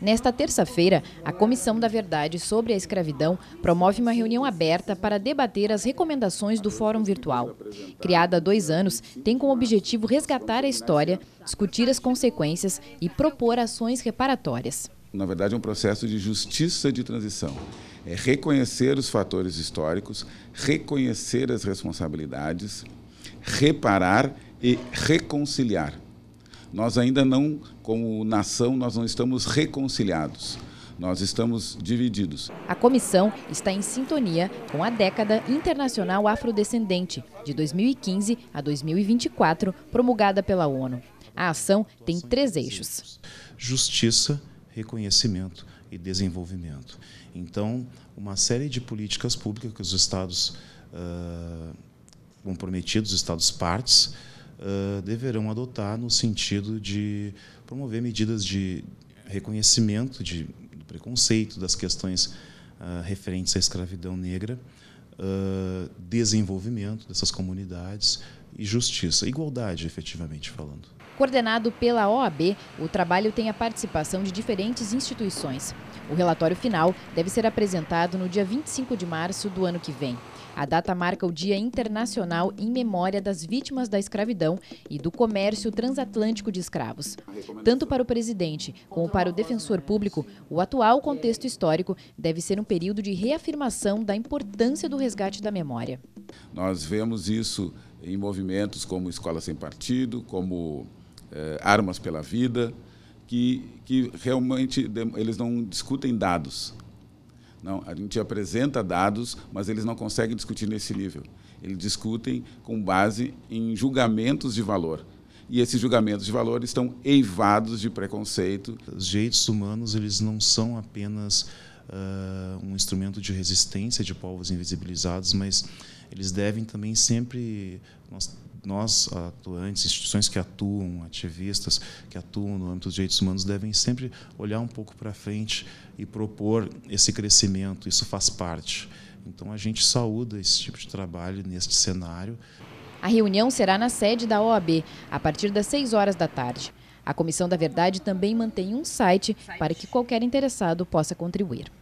Nesta terça-feira, a Comissão da Verdade sobre a Escravidão promove uma reunião aberta para debater as recomendações do Fórum Virtual. Criada há dois anos, tem como objetivo resgatar a história, discutir as consequências e propor ações reparatórias. Na verdade, é um processo de justiça de transição. É reconhecer os fatores históricos, reconhecer as responsabilidades, reparar e reconciliar nós ainda não, como nação, nós não estamos reconciliados. Nós estamos divididos. A comissão está em sintonia com a década internacional afrodescendente, de 2015 a 2024, promulgada pela ONU. A ação tem três eixos: justiça, reconhecimento e desenvolvimento. Então, uma série de políticas públicas que os estados uh, comprometidos, os estados partes, deverão adotar no sentido de promover medidas de reconhecimento de, do preconceito, das questões uh, referentes à escravidão negra, uh, desenvolvimento dessas comunidades e justiça, igualdade, efetivamente falando. Coordenado pela OAB, o trabalho tem a participação de diferentes instituições. O relatório final deve ser apresentado no dia 25 de março do ano que vem. A data marca o Dia Internacional em memória das vítimas da escravidão e do comércio transatlântico de escravos. Tanto para o presidente como para o defensor público, o atual contexto histórico deve ser um período de reafirmação da importância do resgate da memória. Nós vemos isso em movimentos como Escola Sem Partido, como eh, Armas pela Vida, que, que realmente eles não discutem dados. Não, a gente apresenta dados, mas eles não conseguem discutir nesse nível. Eles discutem com base em julgamentos de valor. E esses julgamentos de valor estão eivados de preconceito. Os direitos humanos eles não são apenas uh, um instrumento de resistência de povos invisibilizados, mas eles devem também sempre nós, nós atuantes, instituições que atuam, ativistas que atuam no âmbito dos direitos humanos devem sempre olhar um pouco para frente e propor esse crescimento. Isso faz parte. Então a gente saúda esse tipo de trabalho neste cenário. A reunião será na sede da OAB, a partir das 6 horas da tarde. A Comissão da Verdade também mantém um site para que qualquer interessado possa contribuir.